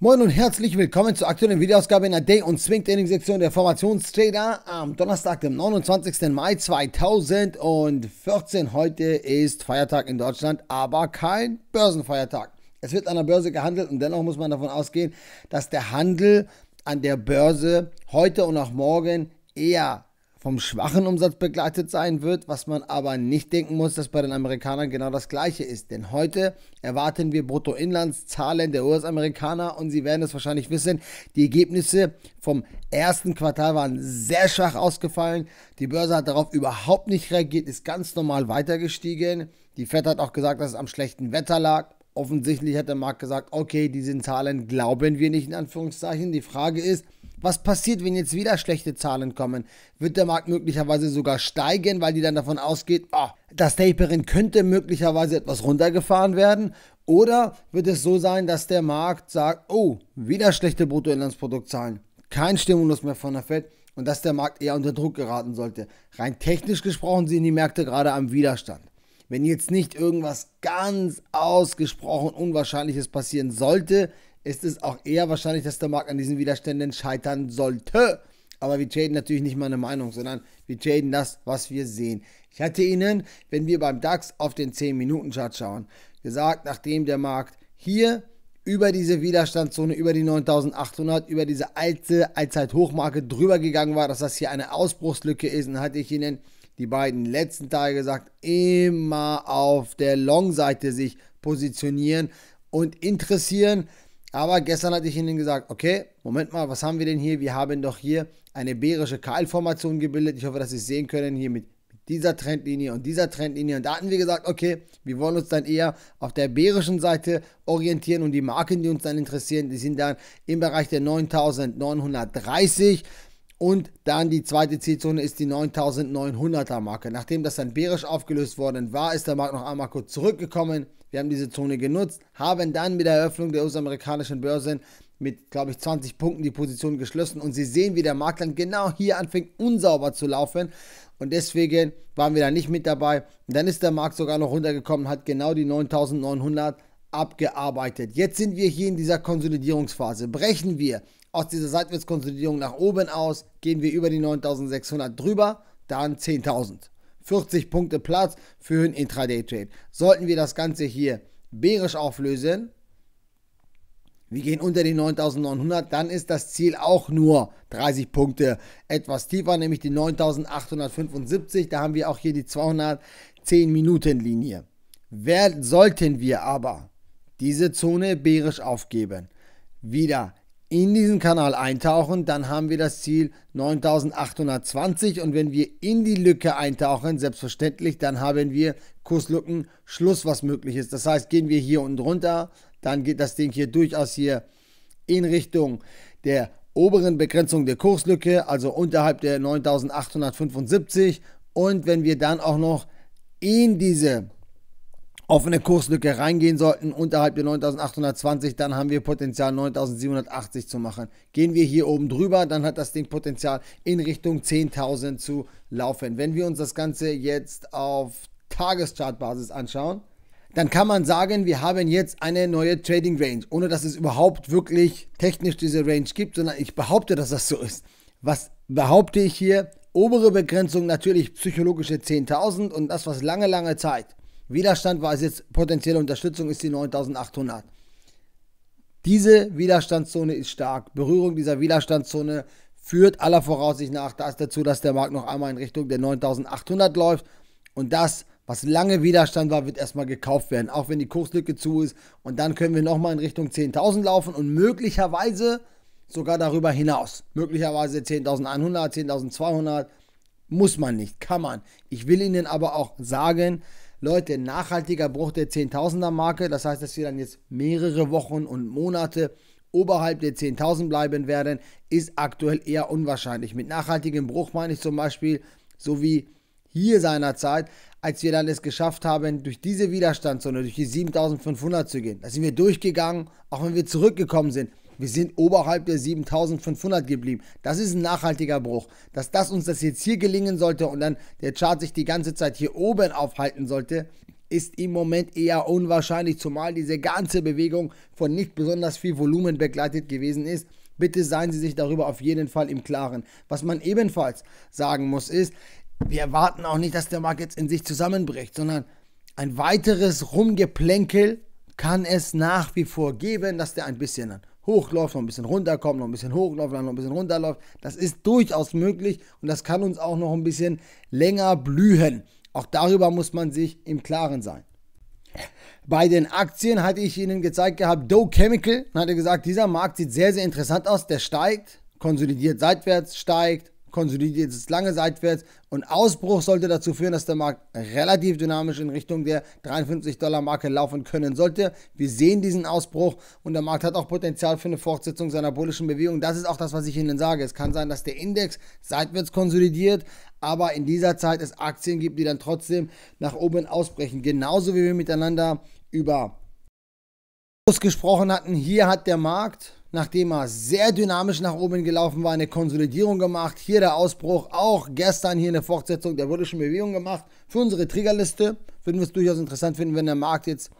Moin und herzlich willkommen zur aktuellen Videoausgabe in der Day- und Swing-Training-Sektion der Formationstrader am Donnerstag, dem 29. Mai 2014. Heute ist Feiertag in Deutschland, aber kein Börsenfeiertag. Es wird an der Börse gehandelt und dennoch muss man davon ausgehen, dass der Handel an der Börse heute und auch morgen eher vom schwachen Umsatz begleitet sein wird, was man aber nicht denken muss, dass bei den Amerikanern genau das gleiche ist. Denn heute erwarten wir Bruttoinlandszahlen der US-Amerikaner und Sie werden es wahrscheinlich wissen, die Ergebnisse vom ersten Quartal waren sehr schwach ausgefallen. Die Börse hat darauf überhaupt nicht reagiert, ist ganz normal weitergestiegen. Die Fed hat auch gesagt, dass es am schlechten Wetter lag. Offensichtlich hat der Markt gesagt, okay, diesen Zahlen glauben wir nicht in Anführungszeichen. Die Frage ist, was passiert, wenn jetzt wieder schlechte Zahlen kommen? Wird der Markt möglicherweise sogar steigen, weil die dann davon ausgeht, oh, das Tapering könnte möglicherweise etwas runtergefahren werden? Oder wird es so sein, dass der Markt sagt, oh, wieder schlechte Bruttoinlandsproduktzahlen, kein Stimulus mehr von der Fed und dass der Markt eher unter Druck geraten sollte? Rein technisch gesprochen sind die Märkte gerade am Widerstand. Wenn jetzt nicht irgendwas ganz ausgesprochen Unwahrscheinliches passieren sollte, ist es auch eher wahrscheinlich, dass der Markt an diesen Widerständen scheitern sollte. Aber wir traden natürlich nicht meine Meinung, sondern wir traden das, was wir sehen. Ich hatte Ihnen, wenn wir beim DAX auf den 10-Minuten-Chart schauen, gesagt, nachdem der Markt hier über diese Widerstandszone, über die 9800, über diese alte Allzeithochmarke drüber gegangen war, dass das hier eine Ausbruchslücke ist, dann hatte ich Ihnen die beiden letzten Tage gesagt, immer auf der Long-Seite sich positionieren und interessieren. Aber gestern hatte ich ihnen gesagt, okay, Moment mal, was haben wir denn hier? Wir haben doch hier eine bärische Keilformation gebildet. Ich hoffe, dass Sie es sehen können hier mit dieser Trendlinie und dieser Trendlinie. Und da hatten wir gesagt, okay, wir wollen uns dann eher auf der bärischen Seite orientieren und die Marken, die uns dann interessieren, die sind dann im Bereich der 9930 und dann die zweite Zielzone ist die 9900er Marke. Nachdem das dann bärisch aufgelöst worden war, ist der Markt noch einmal kurz zurückgekommen wir haben diese Zone genutzt, haben dann mit der Eröffnung der US-amerikanischen Börsen mit, glaube ich, 20 Punkten die Position geschlossen und Sie sehen, wie der Markt dann genau hier anfängt, unsauber zu laufen. Und deswegen waren wir da nicht mit dabei. Und dann ist der Markt sogar noch runtergekommen, hat genau die 9900 abgearbeitet. Jetzt sind wir hier in dieser Konsolidierungsphase. Brechen wir aus dieser Seitwärtskonsolidierung nach oben aus, gehen wir über die 9600 drüber, dann 10.000. 40 Punkte Platz für einen Intraday-Trade. Sollten wir das Ganze hier bärisch auflösen, wir gehen unter die 9900, dann ist das Ziel auch nur 30 Punkte etwas tiefer, nämlich die 9875. Da haben wir auch hier die 210 Minuten Linie. Wer sollten wir aber diese Zone bärisch aufgeben? Wieder in diesen Kanal eintauchen, dann haben wir das Ziel 9820 und wenn wir in die Lücke eintauchen, selbstverständlich, dann haben wir Kurslücken Schluss, was möglich ist. Das heißt, gehen wir hier unten runter, dann geht das Ding hier durchaus hier in Richtung der oberen Begrenzung der Kurslücke, also unterhalb der 9875 und wenn wir dann auch noch in diese offene Kurslücke reingehen sollten, unterhalb der 9820, dann haben wir Potenzial 9780 zu machen. Gehen wir hier oben drüber, dann hat das Ding Potenzial in Richtung 10.000 zu laufen. Wenn wir uns das Ganze jetzt auf Tageschartbasis anschauen, dann kann man sagen, wir haben jetzt eine neue Trading Range, ohne dass es überhaupt wirklich technisch diese Range gibt, sondern ich behaupte, dass das so ist. Was behaupte ich hier? Obere Begrenzung natürlich psychologische 10.000 und das, was lange, lange Zeit Widerstand war es jetzt potenzielle Unterstützung ist die 9800. Diese Widerstandszone ist stark. Berührung dieser Widerstandszone führt aller Voraussicht nach das dazu, dass der Markt noch einmal in Richtung der 9800 läuft und das was lange Widerstand war, wird erstmal gekauft werden, auch wenn die Kurslücke zu ist. Und dann können wir nochmal in Richtung 10.000 laufen und möglicherweise sogar darüber hinaus. Möglicherweise 10.100, 10.200. Muss man nicht, kann man. Ich will Ihnen aber auch sagen, Leute, nachhaltiger Bruch der 10.000er Marke. Das heißt, dass wir dann jetzt mehrere Wochen und Monate oberhalb der 10.000 bleiben werden, ist aktuell eher unwahrscheinlich. Mit nachhaltigem Bruch meine ich zum Beispiel, so wie hier seinerzeit, als wir dann es geschafft haben, durch diese Widerstandszone, durch die 7500 zu gehen. Da sind wir durchgegangen, auch wenn wir zurückgekommen sind. Wir sind oberhalb der 7500 geblieben. Das ist ein nachhaltiger Bruch. Dass das uns das jetzt hier gelingen sollte und dann der Chart sich die ganze Zeit hier oben aufhalten sollte, ist im Moment eher unwahrscheinlich, zumal diese ganze Bewegung von nicht besonders viel Volumen begleitet gewesen ist. Bitte seien Sie sich darüber auf jeden Fall im Klaren. Was man ebenfalls sagen muss ist, wir erwarten auch nicht, dass der Markt jetzt in sich zusammenbricht, sondern ein weiteres Rumgeplänkel kann es nach wie vor geben, dass der ein bisschen an hochläuft, noch ein bisschen runterkommt, noch ein bisschen hochläuft, dann noch ein bisschen runterläuft. Das ist durchaus möglich und das kann uns auch noch ein bisschen länger blühen. Auch darüber muss man sich im Klaren sein. Bei den Aktien hatte ich Ihnen gezeigt gehabt, Dow Chemical, er gesagt, dieser Markt sieht sehr, sehr interessant aus, der steigt, konsolidiert seitwärts, steigt, konsolidiert es lange seitwärts und Ausbruch sollte dazu führen, dass der Markt relativ dynamisch in Richtung der 53-Dollar-Marke laufen können sollte. Wir sehen diesen Ausbruch und der Markt hat auch Potenzial für eine Fortsetzung seiner bullischen Bewegung. Das ist auch das, was ich Ihnen sage. Es kann sein, dass der Index seitwärts konsolidiert, aber in dieser Zeit es Aktien gibt, die dann trotzdem nach oben ausbrechen. Genauso wie wir miteinander über gesprochen hatten, hier hat der Markt nachdem er sehr dynamisch nach oben gelaufen war, eine Konsolidierung gemacht. Hier der Ausbruch, auch gestern hier eine Fortsetzung der bullischen Bewegung gemacht. Für unsere Triggerliste würden wir es durchaus interessant finden, wenn der Markt jetzt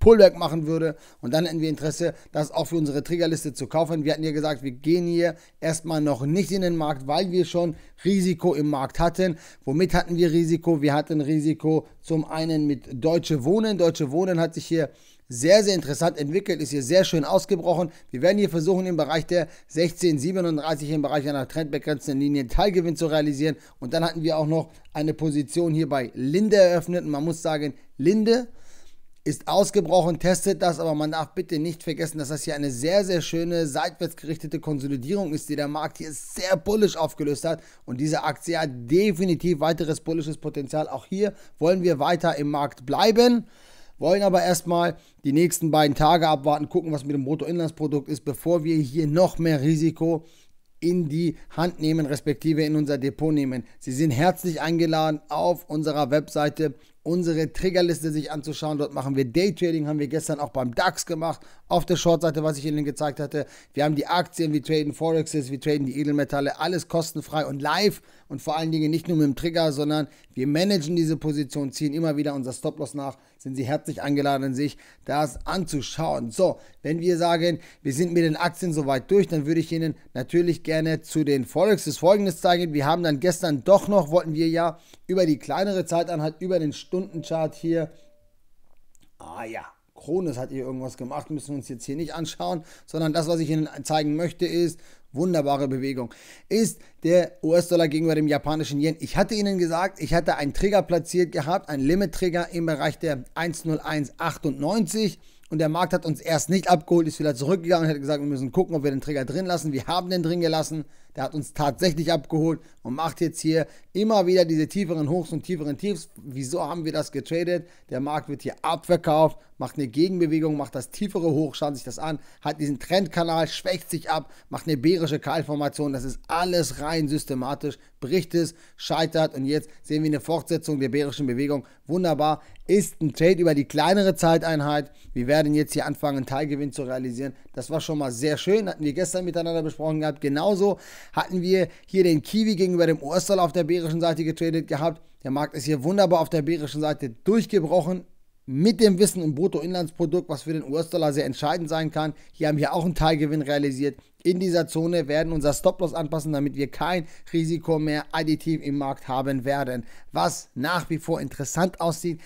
Pullback machen würde. Und dann hätten wir Interesse, das auch für unsere Triggerliste zu kaufen. Wir hatten ja gesagt, wir gehen hier erstmal noch nicht in den Markt, weil wir schon Risiko im Markt hatten. Womit hatten wir Risiko? Wir hatten Risiko zum einen mit Deutsche Wohnen. Deutsche Wohnen hat sich hier sehr, sehr interessant entwickelt, ist hier sehr schön ausgebrochen. Wir werden hier versuchen, im Bereich der 16,37 im Bereich einer trendbegrenzenden Linie Teilgewinn zu realisieren. Und dann hatten wir auch noch eine Position hier bei Linde eröffnet. Und man muss sagen, Linde ist ausgebrochen, testet das, aber man darf bitte nicht vergessen, dass das hier eine sehr, sehr schöne seitwärts gerichtete Konsolidierung ist, die der Markt hier sehr bullisch aufgelöst hat und diese Aktie hat definitiv weiteres bullisches Potenzial. Auch hier wollen wir weiter im Markt bleiben, wollen aber erstmal die nächsten beiden Tage abwarten, gucken, was mit dem Bruttoinlandsprodukt ist, bevor wir hier noch mehr Risiko in die Hand nehmen, respektive in unser Depot nehmen. Sie sind herzlich eingeladen auf unserer Webseite unsere Triggerliste sich anzuschauen. Dort machen wir Daytrading, haben wir gestern auch beim DAX gemacht, auf der Shortseite, was ich Ihnen gezeigt hatte. Wir haben die Aktien, wir traden Forexes, wir traden die Edelmetalle, alles kostenfrei und live und vor allen Dingen nicht nur mit dem Trigger, sondern wir managen diese Position, ziehen immer wieder unser Stop-Loss nach. Sind Sie herzlich eingeladen, sich das anzuschauen. So, wenn wir sagen, wir sind mit den Aktien soweit durch, dann würde ich Ihnen natürlich gerne zu den Forexes Folgendes zeigen. Wir haben dann gestern doch noch, wollten wir ja über die kleinere Zeiteinheit, über den Stundenchart hier. Ah ja, Kronos hat hier irgendwas gemacht, müssen wir uns jetzt hier nicht anschauen, sondern das, was ich Ihnen zeigen möchte, ist, wunderbare Bewegung, ist der US-Dollar gegenüber dem japanischen Yen. Ich hatte Ihnen gesagt, ich hatte einen Trigger platziert gehabt, einen Limit-Trigger im Bereich der 101,98 und der Markt hat uns erst nicht abgeholt, ist wieder zurückgegangen und hat gesagt, wir müssen gucken, ob wir den Trigger drin lassen. Wir haben den drin gelassen der hat uns tatsächlich abgeholt und macht jetzt hier immer wieder diese tieferen Hochs und tieferen Tiefs. Wieso haben wir das getradet? Der Markt wird hier abverkauft, macht eine Gegenbewegung, macht das tiefere Hoch, schaut sich das an, hat diesen Trendkanal, schwächt sich ab, macht eine bärische Keilformation. Das ist alles rein systematisch, bricht es, scheitert und jetzt sehen wir eine Fortsetzung der bärischen Bewegung. Wunderbar, ist ein Trade über die kleinere Zeiteinheit. Wir werden jetzt hier anfangen, einen Teilgewinn zu realisieren. Das war schon mal sehr schön, hatten wir gestern miteinander besprochen gehabt. Genauso hatten wir hier den Kiwi gegenüber dem Ursal auf der bärischen Seite getradet gehabt. Der Markt ist hier wunderbar auf der bärischen Seite durchgebrochen. Mit dem Wissen im Bruttoinlandsprodukt, was für den US-Dollar sehr entscheidend sein kann. Hier haben wir auch einen Teilgewinn realisiert. In dieser Zone werden unser Stop-Loss anpassen, damit wir kein Risiko mehr additiv im Markt haben werden. Was nach wie vor interessant aussieht,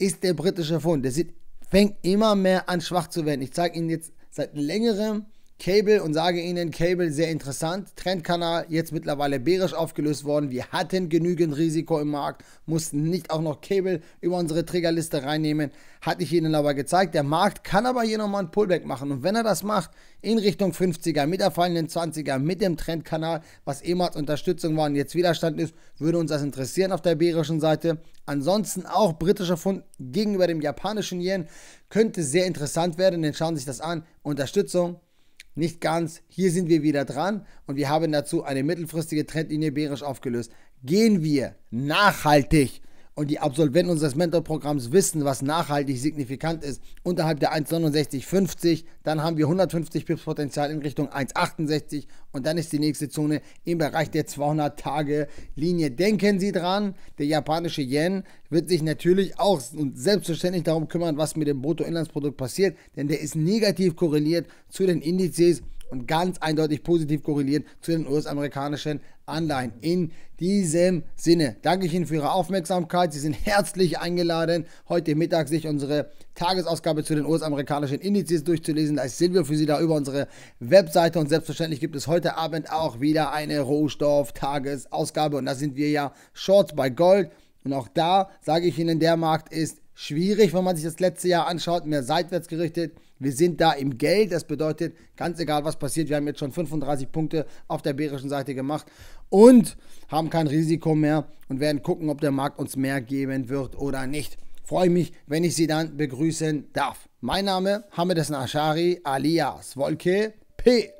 ist der britische Fund. Der sieht, fängt immer mehr an schwach zu werden. Ich zeige Ihnen jetzt seit längerem Cable und sage Ihnen, Cable sehr interessant. Trendkanal jetzt mittlerweile bärisch aufgelöst worden. Wir hatten genügend Risiko im Markt, mussten nicht auch noch Cable über unsere Triggerliste reinnehmen. Hatte ich Ihnen aber gezeigt. Der Markt kann aber hier nochmal ein Pullback machen. Und wenn er das macht, in Richtung 50er, mit der fallenden 20er, mit dem Trendkanal, was ehemals Unterstützung war und jetzt Widerstand ist, würde uns das interessieren auf der bärischen Seite. Ansonsten auch britischer Fund gegenüber dem japanischen Yen könnte sehr interessant werden, denn schauen Sie sich das an. Unterstützung nicht ganz. Hier sind wir wieder dran und wir haben dazu eine mittelfristige Trendlinie bärisch aufgelöst. Gehen wir nachhaltig und die Absolventen unseres Mentorprogramms wissen, was nachhaltig signifikant ist, unterhalb der 1,6950, dann haben wir 150 Pips Potenzial in Richtung 1,68 und dann ist die nächste Zone im Bereich der 200-Tage-Linie. Denken Sie dran, der japanische Yen wird sich natürlich auch und selbstverständlich darum kümmern, was mit dem Bruttoinlandsprodukt passiert, denn der ist negativ korreliert zu den Indizes und ganz eindeutig positiv korreliert zu den US-amerikanischen Anleihen. In diesem Sinne danke ich Ihnen für Ihre Aufmerksamkeit. Sie sind herzlich eingeladen, heute Mittag sich unsere Tagesausgabe zu den US-amerikanischen Indizes durchzulesen. Da ist Silvio für Sie da über unsere Webseite und selbstverständlich gibt es heute Abend auch wieder eine Rohstoff-Tagesausgabe und da sind wir ja Shorts bei Gold. Und auch da sage ich Ihnen, der Markt ist schwierig, wenn man sich das letzte Jahr anschaut, mehr seitwärts gerichtet. Wir sind da im Geld, das bedeutet, ganz egal was passiert, wir haben jetzt schon 35 Punkte auf der bärischen Seite gemacht und haben kein Risiko mehr und werden gucken, ob der Markt uns mehr geben wird oder nicht. Freue mich, wenn ich Sie dann begrüßen darf. Mein Name Hamedes Nashari alias Wolke P.